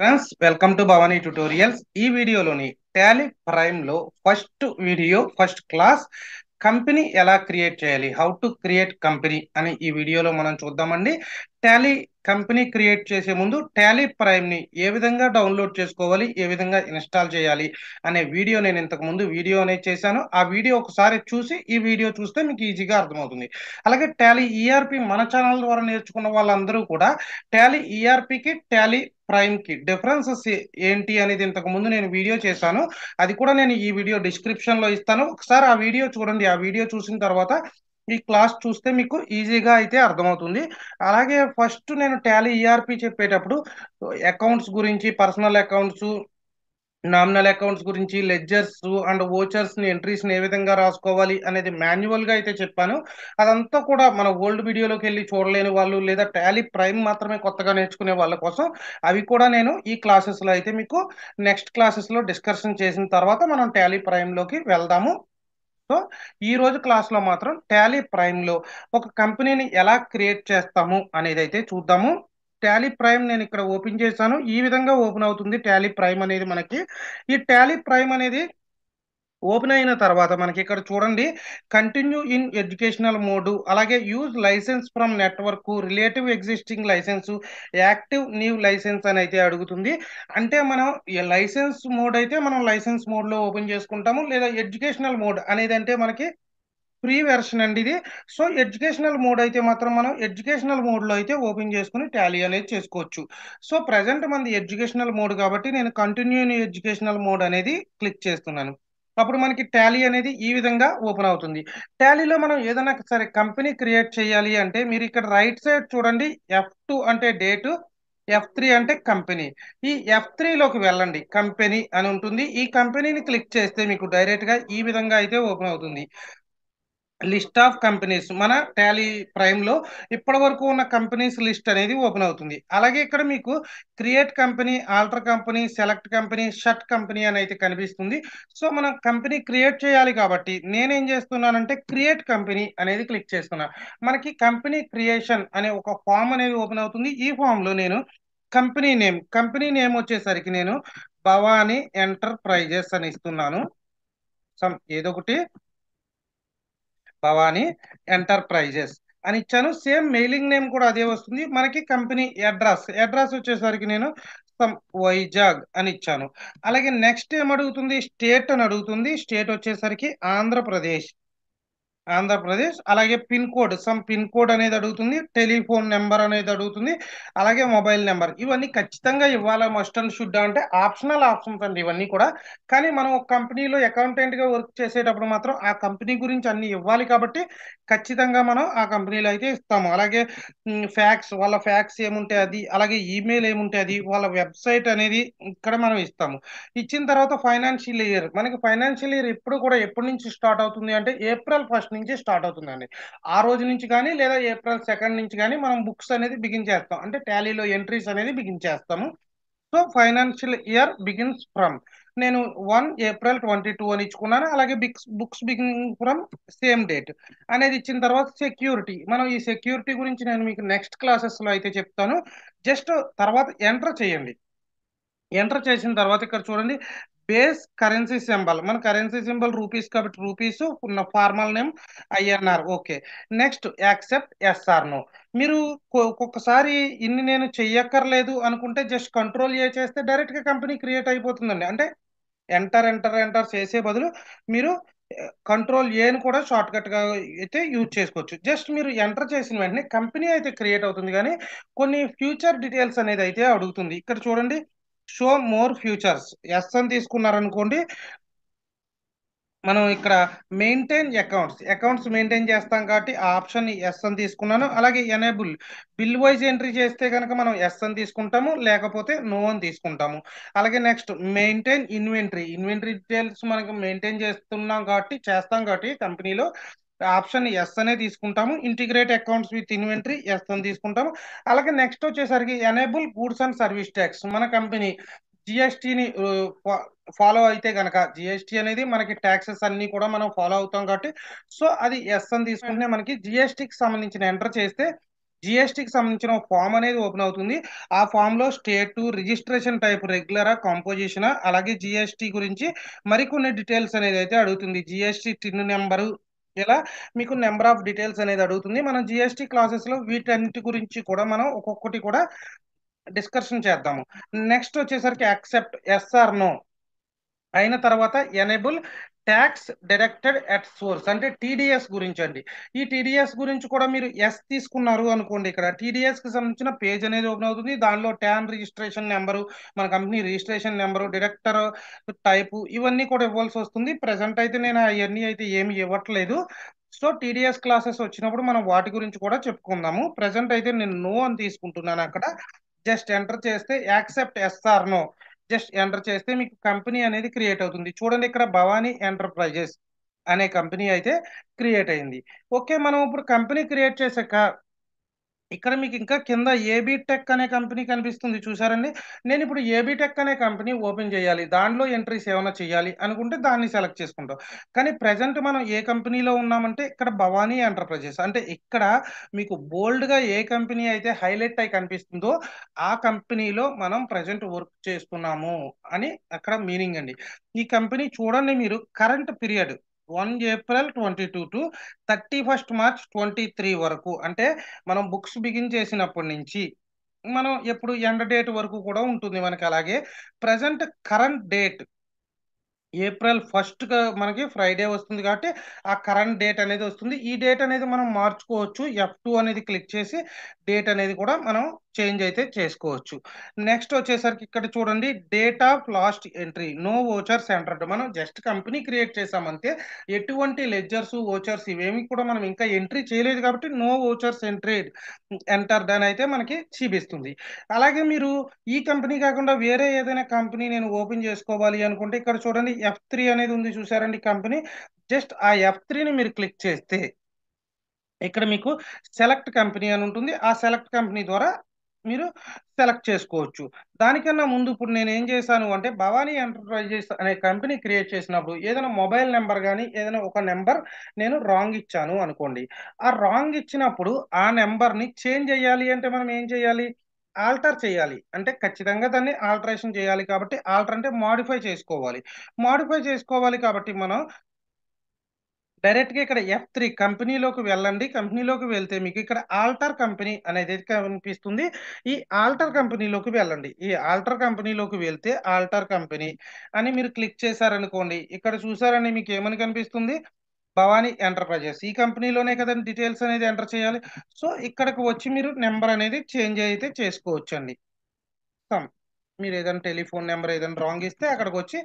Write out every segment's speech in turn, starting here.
friends welcome to Bhavani tutorials ఈ వీడియోలోని Tally Prime లో first video first class company ఎలా క్రియేట్ చేయాలి హౌ టు క్రియేట్ కంపెనీ అని ఈ వీడియోలో మనం చూద్దామండి టాలీ కంపెనీ క్రియేట్ చేసే ముందు టాలీ ప్రైమ్ని ఏ విధంగా డౌన్లోడ్ చేసుకోవాలి ఏ విధంగా ఇన్స్టాల్ చేయాలి అనే వీడియో నేను ఇంతకు ముందు వీడియో అనేది చేశాను ఆ వీడియో ఒకసారి చూసి ఈ వీడియో చూస్తే మీకు ఈజీగా అర్థమవుతుంది అలాగే టాలీ ఈఆర్పి e మన ఛానల్ ద్వారా నేర్చుకున్న వాళ్ళందరూ కూడా టాలీ ఈఆర్పికి e టాలీ ప్రైమ్ కి డిఫరెన్సెస్ ఏంటి అనేది ఇంతకు ముందు నేను వీడియో చేశాను అది కూడా నేను ఈ వీడియో డిస్క్రిప్షన్ లో ఇస్తాను ఒకసారి ఆ వీడియో చూడండి ఆ వీడియో చూసిన తర్వాత ఈ క్లాస్ చూస్తే మీకు ఈజీగా అయితే అర్థమవుతుంది అలాగే ఫస్ట్ నేను టాలీ ఈఆర్పి e చెప్పేటప్పుడు అకౌంట్స్ గురించి పర్సనల్ అకౌంట్స్ నామినల్ అకౌంట్స్ గురించి లెడ్జర్స్ అండ్ ఓచర్స్ ని ఎంట్రీస్ ని ఏ విధంగా రాసుకోవాలి అనేది మాన్యువల్ గా అయితే చెప్పాను అదంతా కూడా మన ఓల్డ్ వీడియోలోకి వెళ్ళి చూడలేని వాళ్ళు లేదా టాలీ ప్రైమ్ మాత్రమే కొత్తగా నేర్చుకునే వాళ్ళ కోసం అవి కూడా నేను ఈ క్లాసెస్ లో అయితే మీకు నెక్స్ట్ క్లాసెస్ లో డిస్కషన్ చేసిన తర్వాత మనం టాలీ ప్రైమ్ లోకి వెళ్దాము సో ఈ రోజు క్లాస్లో మాత్రం టాలీ ప్రైమ్లో ఒక కంపెనీని ఎలా క్రియేట్ చేస్తాము అనేది అయితే చూద్దాము టాలీ ప్రైమ్ నేను ఇక్కడ ఓపెన్ చేశాను ఈ విధంగా ఓపెన్ అవుతుంది టాలీ ప్రైమ్ అనేది మనకి ఈ టాలీ ప్రైమ్ అనేది ఓపెన్ అయిన తర్వాత మనకి ఇక్కడ చూడండి కంటిన్యూ ఇన్ ఎడ్యుకేషనల్ మోడ్ అలాగే use license from network relative existing license active new license అని అయితే అడుగుతుంది అంటే మనం లైసెన్స్ మోడ్ అయితే మనం లైసెన్స్ మోడ్లో ఓపెన్ చేసుకుంటాము లేదా ఎడ్యుకేషనల్ మోడ్ అనేది అంటే మనకి ఫ్రీ వెర్షన్ అండి ఇది సో ఎడ్యుకేషనల్ మోడ్ అయితే మాత్రం మనం ఎడ్యుకేషనల్ మోడ్లో అయితే ఓపెన్ చేసుకుని ట్యాలీ అనేది చేసుకోవచ్చు సో ప్రజెంట్ మనది ఎడ్యుకేషనల్ మోడ్ కాబట్టి నేను కంటిన్యూ ఎడ్యుకేషనల్ మోడ్ అనేది క్లిక్ చేస్తున్నాను అప్పుడు మనకి టాలీ అనేది ఈ విధంగా ఓపెన్ అవుతుంది టాలీలో మనం ఏదైనా సరే కంపెనీ క్రియేట్ చేయాలి అంటే మీరు ఇక్కడ రైట్ సైడ్ చూడండి ఎఫ్ అంటే డేటు ఎఫ్ త్రీ అంటే కంపెనీ ఈ ఎఫ్ త్రీలోకి వెళ్ళండి కంపెనీ అని ఉంటుంది ఈ కంపెనీని క్లిక్ చేస్తే మీకు డైరెక్ట్గా ఈ విధంగా అయితే ఓపెన్ అవుతుంది లిస్ట్ ఆఫ్ కంపెనీస్ మన టాలీ ప్రైమ్ లో ఇప్పటి వరకు ఉన్న కంపెనీస్ లిస్ట్ అనేది ఓపెన్ అవుతుంది అలాగే ఇక్కడ మీకు create company alter company select company shut company అని అయితే కనిపిస్తుంది సో మనం కంపెనీ క్రియేట్ చేయాలి కాబట్టి నేనేం చేస్తున్నానంటే క్రియేట్ కంపెనీ అనేది క్లిక్ చేస్తున్నా మనకి కంపెనీ క్రియేషన్ అనే ఒక ఫామ్ అనేది ఓపెన్ అవుతుంది ఈ ఫామ్ లో నేను కంపెనీ నేమ్ కంపెనీ నేమ్ వచ్చేసరికి నేను భవానీ ఎంటర్ప్రైజెస్ అని ఇస్తున్నాను సమ్ ఏదో ఒకటి భవాని ఎంటర్ప్రైజెస్ అని ఇచ్చాను సేమ్ మెయిలింగ్ నేమ్ కూడా అదే వస్తుంది మనకి కంపెనీ అడ్రస్ అడ్రస్ వచ్చేసరికి నేను వైజాగ్ అని ఇచ్చాను అలాగే నెక్స్ట్ ఏం అడుగుతుంది స్టేట్ అని అడుగుతుంది స్టేట్ వచ్చేసరికి ఆంధ్రప్రదేశ్ ఆంధ్రప్రదేశ్ అలాగే pin code some pin code అనేది అడుగుతుంది టెలిఫోన్ నెంబర్ అనేది అడుగుతుంది అలాగే మొబైల్ నెంబర్ ఇవన్నీ ఖచ్చితంగా ఇవ్వాలి మస్ట్ అండ్ షుడ్ అంటే ఆప్షనల్ ఆప్షన్స్ అండి ఇవన్నీ కూడా కానీ మనం ఒక కంపెనీలో అకౌంటెంట్గా వర్క్ చేసేటప్పుడు మాత్రం ఆ కంపెనీ గురించి అన్ని ఇవ్వాలి కాబట్టి ఖచ్చితంగా మనం ఆ కంపెనీలో అయితే ఇస్తాము అలాగే ఫ్యాక్స్ వాళ్ళ ఫ్యాక్స్ ఏముంటే అది అలాగే ఈమెయిల్ ఏముంటే అది వాళ్ళ వెబ్సైట్ అనేది ఇక్కడ మనం ఇస్తాము ఇచ్చిన తర్వాత ఫైనాన్షియల్ ఇయర్ మనకి ఫైనాన్షియల్ ఇయర్ ఇప్పుడు కూడా ఎప్పటి నుంచి స్టార్ట్ అవుతుంది అంటే ఏప్రిల్ ఫస్ట్ నుంచే స్టార్ట్ అవుతుందండి ఆ రోజు నుంచి కానీ లేదా ఏప్రిల్ సెకండ్ నుంచి కానీ మనం బుక్స్ అనేది బిగిన్ చేస్తాం అంటే టాలీలో ఎంట్రీస్ అనేది బిగిన్ చేస్తాము so financial year begins from నేను వన్ ఏప్రిల్ ట్వంటీ టూ అని ఇచ్చుకున్నాను అలాగే బిక్స్ books beginning from same date అనేది ఇచ్చిన తర్వాత సెక్యూరిటీ మనం ఈ సెక్యూరిటీ గురించి నేను మీకు నెక్స్ట్ క్లాసెస్లో అయితే చెప్తాను జస్ట్ తర్వాత ఎంటర్ చేయండి ఎంటర్ చేసిన తర్వాత ఇక్కడ చూడండి బేస్ కరెన్సీ సింబల్ మన కరెన్సీ సింబల్ రూపీస్ కాబట్టి రూపీస్ ఉన్న formal name INR okay next accept yes or no మీరు ఒక్కొక్కసారి ఇన్ని నేను చెయ్యక్కర్లేదు అనుకుంటే జస్ట్ కంట్రోల్ ఏ చేస్తే డైరెక్ట్గా కంపెనీ క్రియేట్ అయిపోతుందండి అంటే ఎంటర్ ఎంటర్ ఎంటర్ చేసే బదులు మీరు కంట్రోల్ ఏని కూడా షార్ట్ కట్గా అయితే యూజ్ చేసుకోవచ్చు జస్ట్ మీరు ఎంటర్ చేసిన వెంటనే కంపెనీ అయితే క్రియేట్ అవుతుంది కానీ కొన్ని ఫ్యూచర్ డీటెయిల్స్ అనేది అయితే అడుగుతుంది ఇక్కడ చూడండి షో మోర్ ఫ్యూచర్స్ ఎస్ అని తీసుకున్నారనుకోండి మనం ఇక్కడ మెయింటైన్ అకౌంట్స్ అకౌంట్స్ మెయింటైన్ చేస్తాం కాబట్టి ఆ ఆప్షన్ ఎస్ అని తీసుకున్నాను అలాగే ఎనేబుల్ బిల్ వైజ్ ఎంట్రీ చేస్తే కనుక మనం ఎస్ అని తీసుకుంటాము లేకపోతే నో అని తీసుకుంటాము అలాగే next maintain inventory inventory details మనకి మెయింటైన్ చేస్తున్నాం కాబట్టి చేస్తాం కాబట్టి కంపెనీలో ఆప్షన్ ఎస్ అనే తీసుకుంటాము integrate accounts with inventory yes అని తీసుకుంటాము అలాగే నెక్స్ట్ వచ్చేసరికి enable goods and service tax మన కంపెనీ జిఎస్టీని ఫాలో అయితే గనక జిఎస్టీ అనేది మనకి ట్యాక్సెస్ అన్ని కూడా మనం ఫాలో అవుతాం కాబట్టి సో అది ఎస్ అని తీసుకుంటే మనకి జిఎస్టీకి సంబంధించిన ఎంటర్ చేస్తే జిఎస్టీకి సంబంధించిన ఫామ్ అనేది ఓపెన్ అవుతుంది ఆ ఫామ్ లో స్టేట్ రిజిస్ట్రేషన్ టైప్ రెగ్యులరా కాంపోజిషన్ అలాగే జిఎస్టీ గురించి మరికొన్ని డీటెయిల్స్ అనేది అయితే అడుగుతుంది జిఎస్టీ టిన్ నెంబరు ఇలా మీకు నెంబర్ ఆఫ్ డీటెయిల్స్ అనేది అడుగుతుంది మనం జిఎస్టీ లో వీటన్నిటి గురించి కూడా మనం ఒక్కొక్కటి కూడా డిస్కషన్ చేద్దాము నెక్స్ట్ వచ్చేసరికి యాక్సెప్ట్ ఎస్ఆర్ నో అయిన తర్వాత enable tax deducted at source అంటే టీడీఎస్ గురించి అండి ఈ టీడీఎస్ గురించి కూడా మీరు ఎస్ తీసుకున్నారు అనుకోండి ఇక్కడ టీడీఎస్కి సంబంధించిన పేజ్ అనేది ఓపెన్ అవుతుంది దానిలో ట్యాన్ రిజిస్ట్రేషన్ నెంబరు మన company registration number deductor type ఇవన్నీ కూడా ఇవ్వాల్సి వస్తుంది ప్రజెంట్ అయితే నేను అవన్నీ అయితే ఏమి ఇవ్వట్లేదు సో టీడీఎస్ క్లాసెస్ వచ్చినప్పుడు మనం వాటి గురించి కూడా చెప్పుకుందాము ప్రజెంట్ అయితే నేను నో అని తీసుకుంటున్నాను అక్కడ జస్ట్ ఎంటర్ చేస్తే accept yes or no just enter చేస్తే మీకు కంపెనీ అనేది క్రియేట్ అవుతుంది చూడండి ఇక్కడ భవానీ ఎంటర్ప్రైజెస్ అనే కంపెనీ అయితే క్రియేట్ అయింది ఓకే మనం ఇప్పుడు కంపెనీ క్రియేట్ చేశాక ఇక్కడ మీకు ఇంకా కింద ఏబీ టెక్ అనే కంపెనీ కనిపిస్తుంది చూసారండి నేను ఇప్పుడు ఏబీ టెక్ అనే కంపెనీ ఓపెన్ చేయాలి దానిలో ఎంట్రీస్ ఏమైనా చేయాలి అనుకుంటే దాన్ని సెలెక్ట్ చేసుకుంటాం కానీ ప్రజెంట్ మనం ఏ కంపెనీలో ఉన్నామంటే ఇక్కడ భవానీ ఎంటర్ప్రైజెస్ అంటే ఇక్కడ మీకు బోల్డ్గా ఏ కంపెనీ అయితే హైలైట్ అయి కనిపిస్తుందో ఆ కంపెనీలో మనం ప్రజెంట్ వర్క్ చేస్తున్నాము అని అక్కడ మీనింగ్ అండి ఈ కంపెనీ చూడండి మీరు current period one April twenty two to thirty first March twenty three వరకు అంటే మనం బుక్స్ బిగిన్ చేసినప్పటి నుంచి మనం ఎప్పుడు ఎండ్ డేట్ వరకు కూడా ఉంటుంది మనకి అలాగే present current date April first మనకి ఫ్రైడే వస్తుంది కాబట్టి ఆ కరెంట్ డేట్ అనేది వస్తుంది ఈ డేట్ అనేది మనం మార్చుకోవచ్చు ఎఫ్ టూ అనేది క్లిక్ చేసి డేట్ అనేది కూడా మనం చేంజ్ అయితే చేసుకోవచ్చు నెక్స్ట్ వచ్చేసరికి ఇక్కడ చూడండి date of last entry no vouchers entered మనం జస్ట్ కంపెనీ క్రియేట్ చేసామంతే ఎటువంటి లెడ్జర్స్ ఓచర్స్ ఇవేమి కూడా మనం ఇంకా ఎంట్రీ చేయలేదు కాబట్టి నో ఓచర్స్ ఎంట్రీ ఎంటర్డ్ అని అయితే మనకి చూపిస్తుంది అలాగే మీరు ఈ కంపెనీ కాకుండా వేరే ఏదైనా కంపెనీ నేను ఓపెన్ చేసుకోవాలి అనుకుంటే ఇక్కడ చూడండి ఎఫ్ అనేది ఉంది చూసారండి కంపెనీ జస్ట్ ఆ ఎఫ్ త్రీని మీరు క్లిక్ చేస్తే ఇక్కడ మీకు సెలెక్ట్ కంపెనీ అని ఉంటుంది ఆ సెలెక్ట్ కంపెనీ ద్వారా మీరు సెలెక్ట్ చేసుకోవచ్చు దానికన్నా ముందు ఇప్పుడు నేను ఏం చేశాను అంటే భవానీ ఎంటర్ప్రైజెస్ అనే కంపెనీ క్రియేట్ చేసినప్పుడు ఏదైనా మొబైల్ నెంబర్ కానీ ఏదైనా ఒక నెంబర్ నేను రాంగ్ ఇచ్చాను అనుకోండి ఆ రాంగ్ ఇచ్చినప్పుడు ఆ నెంబర్ని చేంజ్ చేయాలి అంటే మనం ఏం చేయాలి ఆల్టర్ చేయాలి అంటే ఖచ్చితంగా దాన్ని ఆల్టరేషన్ చేయాలి కాబట్టి ఆల్టర్ అంటే మాడిఫై చేసుకోవాలి మాడిఫై చేసుకోవాలి కాబట్టి మనం డైరెక్ట్ గా ఇక్కడ ఎఫ్ త్రీ కంపెనీలోకి వెళ్ళండి కంపెనీలోకి వెళ్తే మీకు ఇక్కడ ఆల్టర్ కంపెనీ అనేది కనిపిస్తుంది ఈ ఆల్టర్ కంపెనీలోకి వెళ్ళండి ఈ ఆల్టర్ కంపెనీలోకి వెళ్తే ఆల్టర్ కంపెనీ అని మీరు క్లిక్ చేశారనుకోండి ఇక్కడ చూసారని మీకు ఏమని కనిపిస్తుంది భవానీ ఎంటర్ప్రైజెస్ ఈ కంపెనీలోనే కదండి డీటెయిల్స్ అనేది ఎంటర్ చేయాలి సో ఇక్కడికి వచ్చి మీరు నెంబర్ అనేది చేంజ్ అయితే చేసుకోవచ్చండి సమ్ మీరు ఏదైనా టెలిఫోన్ నెంబర్ ఏదైనా రాంగ్ ఇస్తే అక్కడికి వచ్చి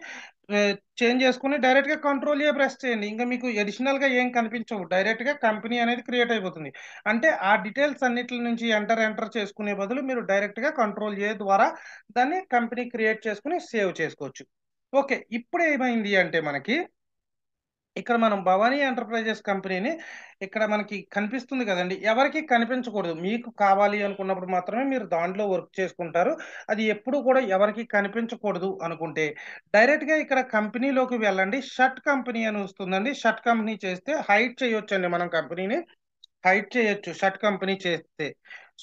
చేంజ్ చేసుకుని డైరెక్ట్గా కంట్రోల్ ఏ ప్రెస్ చేయండి ఇంకా మీకు అడిషనల్గా ఏం కనిపించవు డైరెక్ట్గా కంపెనీ అనేది క్రియేట్ అయిపోతుంది అంటే ఆ డీటెయిల్స్ అన్నిటి నుంచి ఎంటర్ ఎంటర్ చేసుకునే బదులు మీరు డైరెక్ట్గా కంట్రోల్ ఏ ద్వారా దాన్ని కంపెనీ క్రియేట్ చేసుకుని సేవ్ చేసుకోవచ్చు ఓకే ఇప్పుడు ఏమైంది అంటే మనకి ఇక్కడ మనం భవానీ ఎంటర్ప్రైజెస్ కంపెనీని ఇక్కడ మనకి కనిపిస్తుంది కదండి ఎవరికి కనిపించకూడదు మీకు కావాలి అనుకున్నప్పుడు మాత్రమే మీరు దాంట్లో వర్క్ చేసుకుంటారు అది ఎప్పుడు కూడా ఎవరికి కనిపించకూడదు అనుకుంటే డైరెక్ట్గా ఇక్కడ కంపెనీలోకి వెళ్ళండి షర్ట్ కంపెనీ అని వస్తుందండి షర్ట్ కంపెనీ చేస్తే హైట్ చేయొచ్చండి మనం కంపెనీని హైట్ చేయొచ్చు షర్ట్ కంపెనీ చేస్తే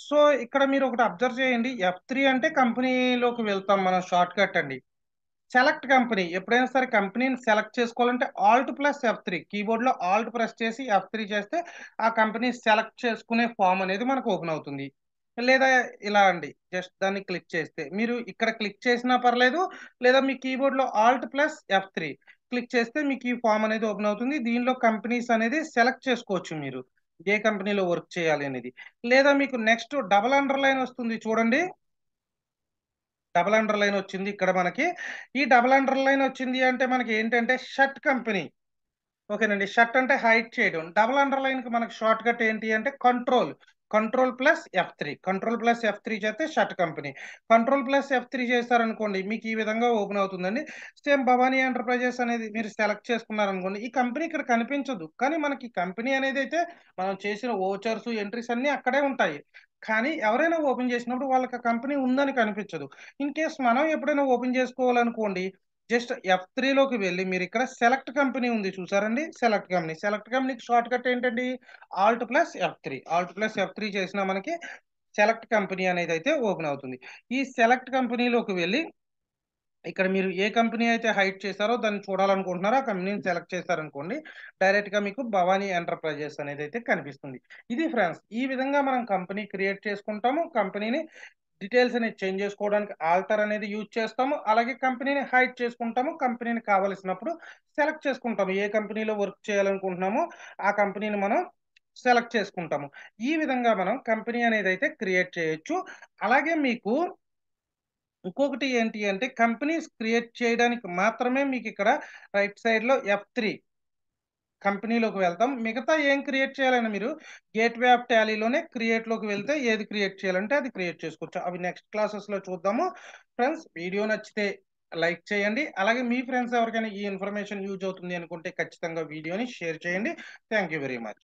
సో ఇక్కడ మీరు ఒకటి అబ్జర్వ్ చేయండి ఎఫ్ త్రీ అంటే కంపెనీలోకి వెళ్తాం మనం షార్ట్ కట్ అండి సెలెక్ట్ కంపెనీ ఎప్పుడైనా సరే కంపెనీని సెలెక్ట్ చేసుకోవాలంటే ఆల్ట్ ప్లస్ ఎఫ్ త్రీ కీబోర్డ్లో ఆల్ట్ ప్రెస్ చేసి ఎఫ్ త్రీ చేస్తే ఆ కంపెనీ సెలెక్ట్ చేసుకునే ఫామ్ అనేది మనకు ఓపెన్ అవుతుంది లేదా ఇలా అండి జస్ట్ దాన్ని క్లిక్ చేస్తే మీరు ఇక్కడ క్లిక్ చేసినా పర్లేదు లేదా మీ కీబోర్డ్లో alt plus F three click చేస్తే మీకు ఈ ఫామ్ అనేది ఓపెన్ అవుతుంది దీనిలో కంపెనీస్ అనేది సెలెక్ట్ చేసుకోవచ్చు మీరు ఏ కంపెనీలో వర్క్ చేయాలి అనేది లేదా మీకు నెక్స్ట్ డబల్ అండర్లైన్ వస్తుంది చూడండి డబల్ అండర్ లైన్ వచ్చింది ఇక్కడ మనకి ఈ డబల్ అండర్ లైన్ వచ్చింది అంటే మనకి ఏంటంటే షర్ట్ కంపెనీ ఓకేనండి షర్ట్ అంటే హైట్ చేయడం డబల్ అండర్ లైన్ కి మనకి షార్ట్ కట్ ఏంటి అంటే control control plus F three control plus F three చేస్తే shut company control plus F three చేస్తారనుకోండి మీకు ఈ విధంగా ఓపెన్ అవుతుందండి సేమ్ భవానీ ఎంటర్ప్రైజెస్ అనేది మీరు సెలెక్ట్ చేసుకున్నారనుకోండి ఈ కంపెనీ ఇక్కడ కనిపించదు కానీ మనకి కంపెనీ అనేది అయితే మనం చేసిన ఓచర్స్ ఎంట్రీస్ అన్నీ అక్కడే ఉంటాయి కానీ ఎవరైనా ఓపెన్ చేసినప్పుడు వాళ్ళకి కంపెనీ ఉందని కనిపించదు ఇన్ కేస్ మనం ఎప్పుడైనా ఓపెన్ చేసుకోవాలనుకోండి జస్ట్ ఎఫ్ త్రీలోకి వెళ్ళి మీరు ఇక్కడ సెలెక్ట్ కంపెనీ ఉంది చూసారండి సెలెక్ట్ కంపెనీ సెలెక్ట్ కంపెనీకి షార్ట్ కట్ ఏంటండి alt plus F three alt plus F three చేసినా మనకి సెలెక్ట్ కంపెనీ అనేది అయితే ఓపెన్ అవుతుంది ఈ సెలెక్ట్ కంపెనీలోకి వెళ్ళి ఇక్కడ మీరు ఏ కంపెనీ అయితే హైట్ చేశారో దాన్ని చూడాలనుకుంటున్నారో ఆ కంపెనీని సెలెక్ట్ చేశారనుకోండి డైరెక్ట్గా మీకు భవానీ ఎంటర్ప్రైజెస్ అనేది అయితే కనిపిస్తుంది ఇది ఫ్రెండ్స్ ఈ విధంగా మనం కంపెనీ క్రియేట్ చేసుకుంటాము కంపెనీని డీటెయిల్స్ అనేది చేంజ్ చేసుకోవడానికి ఆల్టర్ అనేది యూజ్ చేస్తాము అలాగే కంపెనీని హైట్ చేసుకుంటాము కంపెనీని కావలసినప్పుడు సెలెక్ట్ చేసుకుంటాము ఏ కంపెనీలో వర్క్ చేయాలనుకుంటున్నామో ఆ కంపెనీని మనం సెలెక్ట్ చేసుకుంటాము ఈ విధంగా మనం కంపెనీ అనేది అయితే క్రియేట్ చేయొచ్చు అలాగే మీకు ఇంకొకటి ఏంటి అంటే కంపెనీస్ క్రియేట్ చేయడానికి మాత్రమే మీకు ఇక్కడ రైట్ సైడ్లో ఎఫ్ త్రీ కంపెనీలోకి వెళ్తాం మిగతా ఏం క్రియేట్ చేయాలని మీరు గేట్వే ఆఫ్ ట్యాలీలోనే క్రియేట్లోకి వెళ్తే ఏది క్రియేట్ చేయాలంటే అది క్రియేట్ చేసుకోవచ్చు అవి నెక్స్ట్ క్లాసెస్లో చూద్దాము ఫ్రెండ్స్ వీడియో నచ్చితే లైక్ చేయండి అలాగే మీ ఫ్రెండ్స్ ఎవరికైనా ఈ ఇన్ఫర్మేషన్ యూజ్ అవుతుంది అనుకుంటే ఖచ్చితంగా వీడియోని షేర్ చేయండి థ్యాంక్ వెరీ మచ్